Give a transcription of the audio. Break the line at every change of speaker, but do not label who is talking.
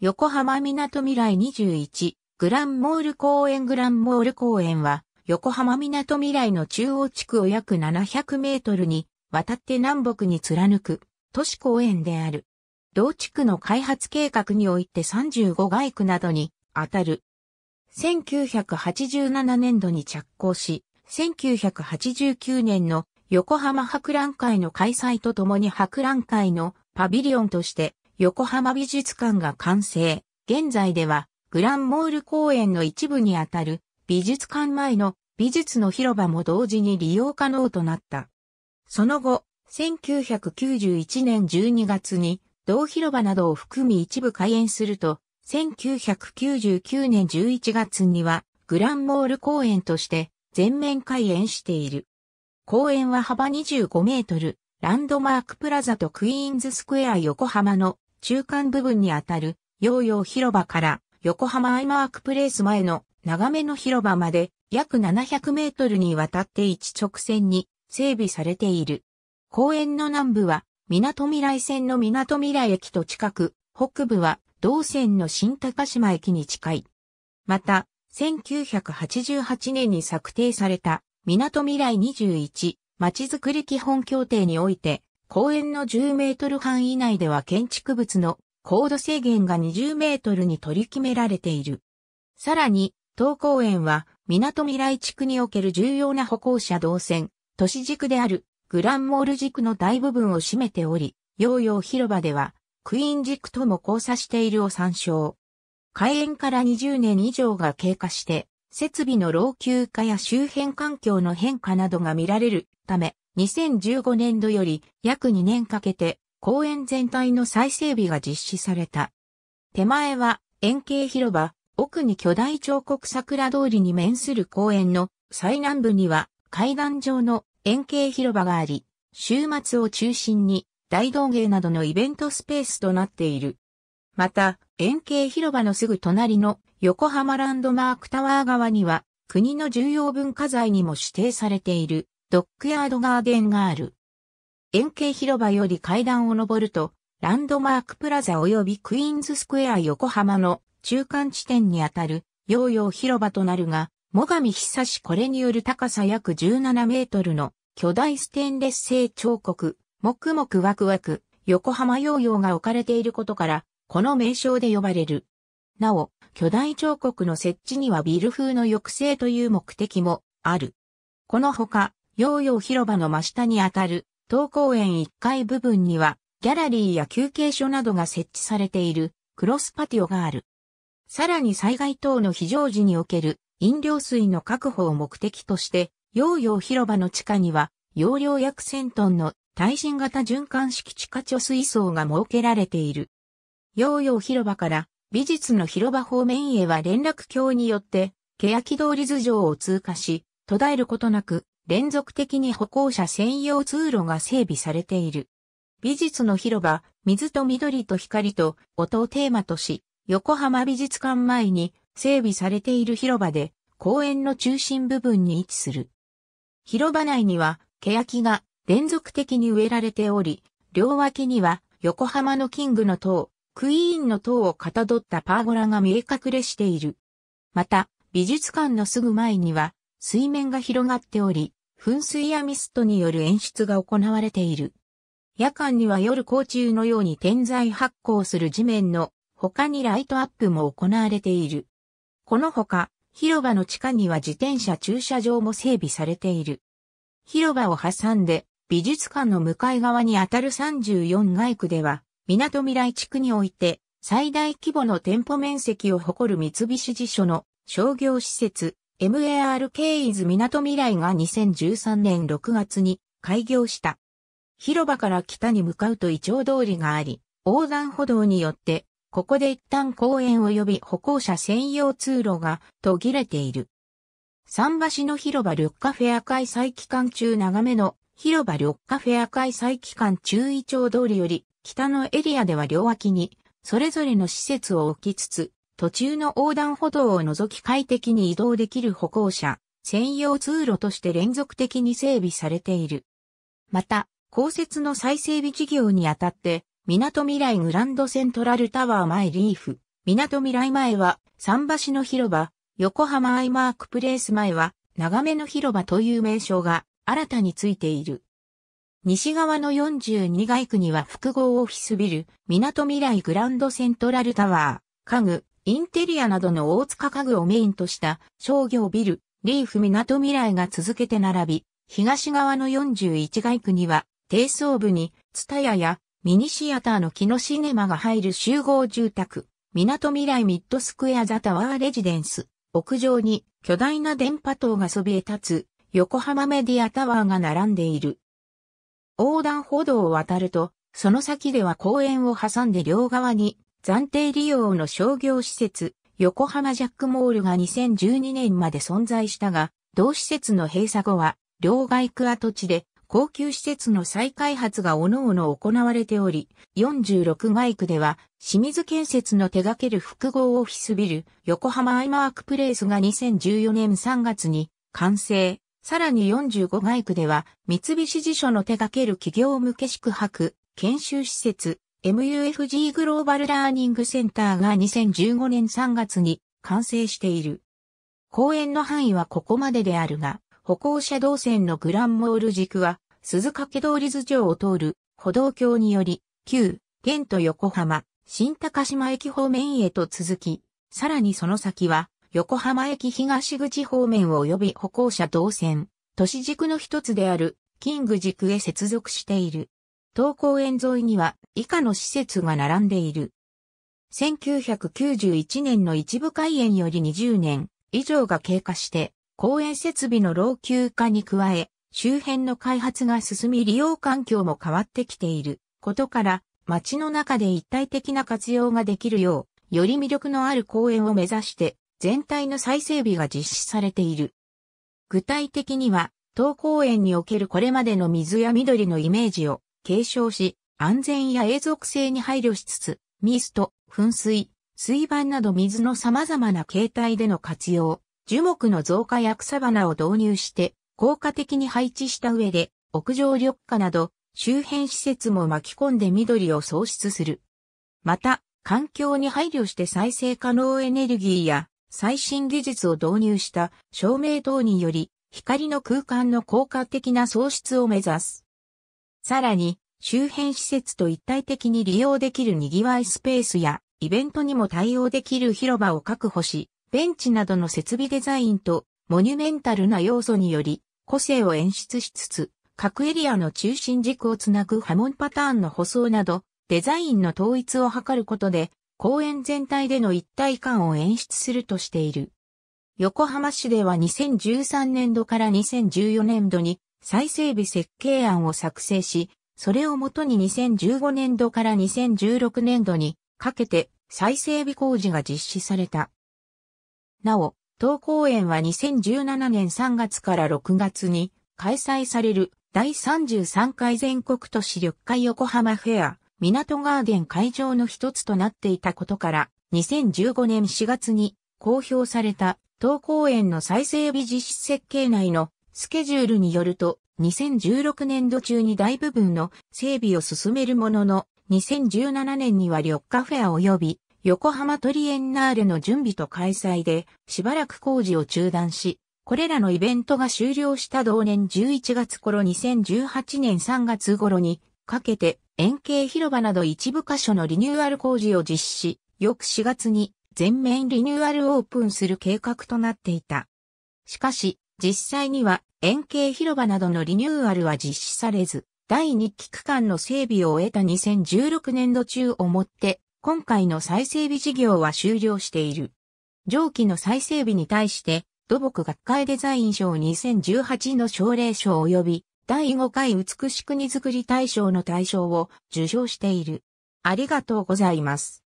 横浜港未来21、グランモール公園グランモール公園は、横浜港未来の中央地区を約700メートルに、渡って南北に貫く、都市公園である。同地区の開発計画において35街区などに、当たる。1987年度に着工し、1989年の横浜博覧会の開催とともに博覧会のパビリオンとして横浜美術館が完成。現在では、グランモール公園の一部にあたる美術館前の美術の広場も同時に利用可能となった。その後、1991年12月に同広場などを含み一部開園すると、1999年11月にはグランモール公園として全面開園している。公園は幅25メートル、ランドマークプラザとクイーンズスクエア横浜の中間部分にあたる、ヨーヨー広場から横浜アイマークプレイス前の長めの広場まで約700メートルにわたって一直線に整備されている。公園の南部は港未来線の港未来駅と近く、北部は同線の新高島駅に近い。また、1988年に策定された港未来21まちづくり基本協定において、公園の10メートル範囲内では建築物の高度制限が20メートルに取り決められている。さらに、当公園は、港未来地区における重要な歩行者動線、都市軸であるグランモール軸の大部分を占めており、ヨーヨー広場では、クイーン軸とも交差しているを参照。開園から20年以上が経過して、設備の老朽化や周辺環境の変化などが見られるため、2015年度より約2年かけて公園全体の再整備が実施された。手前は円形広場、奥に巨大彫刻桜通りに面する公園の最南部には階段状の円形広場があり、週末を中心に大道芸などのイベントスペースとなっている。また、円形広場のすぐ隣の横浜ランドマークタワー側には国の重要文化財にも指定されているドックヤードガーデンがある。円形広場より階段を上ると、ランドマークプラザ及びクイーンズスクエア横浜の中間地点にあたる、ヨーヨー広場となるが、最上久しこれによる高さ約17メートルの巨大ステンレス製彫刻、もくもくワクワク、横浜ヨーヨーが置かれていることから、この名称で呼ばれる。なお、巨大彫刻の設置にはビル風の抑制という目的もある。このほか、ヨーヨー広場の真下にあたる、東公園1階部分には、ギャラリーや休憩所などが設置されている、クロスパティオがある。さらに災害等の非常時における飲料水の確保を目的として、ヨーヨー広場の地下には、容量約1000トンの耐震型循環式地下貯水槽が設けられている。ヨーヨー広場から美術の広場方面へは連絡橋によって、欅通り頭上を通過し、途絶えることなく連続的に歩行者専用通路が整備されている。美術の広場、水と緑と光と音をテーマとし、横浜美術館前に整備されている広場で公園の中心部分に位置する。広場内には、欅が連続的に植えられており、両脇には横浜のキングの塔、クイーンの塔をかたどったパーゴラが見え隠れしている。また、美術館のすぐ前には水面が広がっており、噴水やミストによる演出が行われている。夜間には夜光中のように点在発光する地面の他にライトアップも行われている。このほか、広場の地下には自転車駐車場も整備されている。広場を挟んで美術館の向かい側にあたる34街区では、港未来地区において最大規模の店舗面積を誇る三菱地所の商業施設、MARK 伊ズ港未来が2013年6月に開業した。広場から北に向かうとイチョウ通りがあり、横断歩道によって、ここで一旦公園及び歩行者専用通路が途切れている。桟橋の広場緑化フェア開催期間中長めの広場緑化フェア開催期間中イチョウ通りより北のエリアでは両脇にそれぞれの施設を置きつつ途中の横断歩道を除き快適に移動できる歩行者、専用通路として連続的に整備されている。また、公設の再整備事業にあたって、港未来グランドセントラルタワー前リーフ、港未来前は桟橋の広場、横浜アイマークプレイス前は長めの広場という名称が新たについている。西側の42街区には複合オフィスビル、港未来グランドセントラルタワー、家具、インテリアなどの大塚家具をメインとした商業ビル、リーフ港未来が続けて並び、東側の41街区には、低層部に、ツタヤやミニシアターの木のシネマが入る集合住宅、港未来ミッドスクエアザタワーレジデンス、屋上に巨大な電波塔がそびえ立つ、横浜メディアタワーが並んでいる。横断歩道を渡ると、その先では公園を挟んで両側に暫定利用の商業施設、横浜ジャックモールが2012年まで存在したが、同施設の閉鎖後は、両外区跡地で高級施設の再開発が各々行われており、46外区では、清水建設の手掛ける複合オフィスビル、横浜アイマークプレイスが2014年3月に完成。さらに45外区では、三菱地所の手掛ける企業向け宿泊、研修施設、MUFG グローバルラーニングセンターが2015年3月に完成している。公園の範囲はここまでであるが、歩行者動線のグランモール軸は、鈴掛通り頭上を通る歩道橋により、旧、県と横浜、新高島駅方面へと続き、さらにその先は、横浜駅東口方面及び歩行者動線、都市軸の一つである、キング軸へ接続している。東公園沿いには以下の施設が並んでいる。1991年の一部開園より20年以上が経過して、公園設備の老朽化に加え、周辺の開発が進み利用環境も変わってきていることから、街の中で一体的な活用ができるよう、より魅力のある公園を目指して、全体の再整備が実施されている。具体的には、当公園におけるこれまでの水や緑のイメージを継承し、安全や永続性に配慮しつつ、ミスト、噴水、水盤など水の様々な形態での活用、樹木の増加や草花を導入して効果的に配置した上で、屋上緑化など周辺施設も巻き込んで緑を創出する。また、環境に配慮して再生可能エネルギーや最新技術を導入した照明等により、光の空間の効果的な創出を目指す。さらに、周辺施設と一体的に利用できる賑わいスペースや、イベントにも対応できる広場を確保し、ベンチなどの設備デザインと、モニュメンタルな要素により、個性を演出しつつ、各エリアの中心軸をつなぐ波紋パターンの舗装など、デザインの統一を図ることで、公園全体での一体感を演出するとしている。横浜市では2013年度から2014年度に再整備設計案を作成し、それをもとに2015年度から2016年度にかけて再整備工事が実施された。なお、東公園は2017年3月から6月に開催される第33回全国都市緑化横浜フェア、港ガーデン会場の一つとなっていたことから、2015年4月に公表された東公園の再整備実施設計内のスケジュールによると、2016年度中に大部分の整備を進めるものの、2017年には緑化フェア及び横浜トリエンナーレの準備と開催でしばらく工事を中断し、これらのイベントが終了した同年11月頃2018年3月頃にかけて円形広場など一部箇所のリニューアル工事を実施、翌4月に全面リニューアルオープンする計画となっていた。しかし、実際には円形広場などのリニューアルは実施されず、第2期区間の整備を終えた2016年度中をもって、今回の再整備事業は終了している。上記の再整備に対して、土木学会デザイン賞2018の奨励賞及び第5回美しくづくり大賞の大賞を受賞している。ありがとうございます。